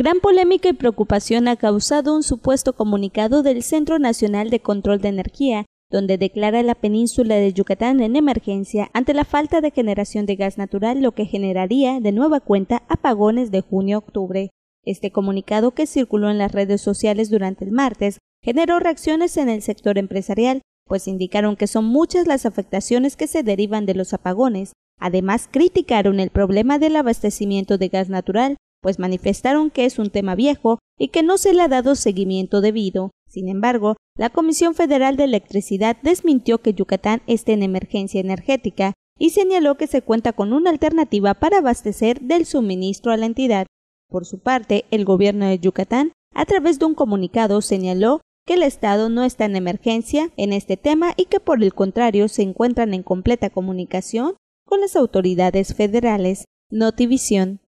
Gran polémica y preocupación ha causado un supuesto comunicado del Centro Nacional de Control de Energía, donde declara la península de Yucatán en emergencia ante la falta de generación de gas natural, lo que generaría de nueva cuenta apagones de junio-octubre. Este comunicado, que circuló en las redes sociales durante el martes, generó reacciones en el sector empresarial, pues indicaron que son muchas las afectaciones que se derivan de los apagones. Además, criticaron el problema del abastecimiento de gas natural, pues manifestaron que es un tema viejo y que no se le ha dado seguimiento debido. Sin embargo, la Comisión Federal de Electricidad desmintió que Yucatán esté en emergencia energética y señaló que se cuenta con una alternativa para abastecer del suministro a la entidad. Por su parte, el gobierno de Yucatán, a través de un comunicado, señaló que el Estado no está en emergencia en este tema y que por el contrario se encuentran en completa comunicación con las autoridades federales. Notivisión.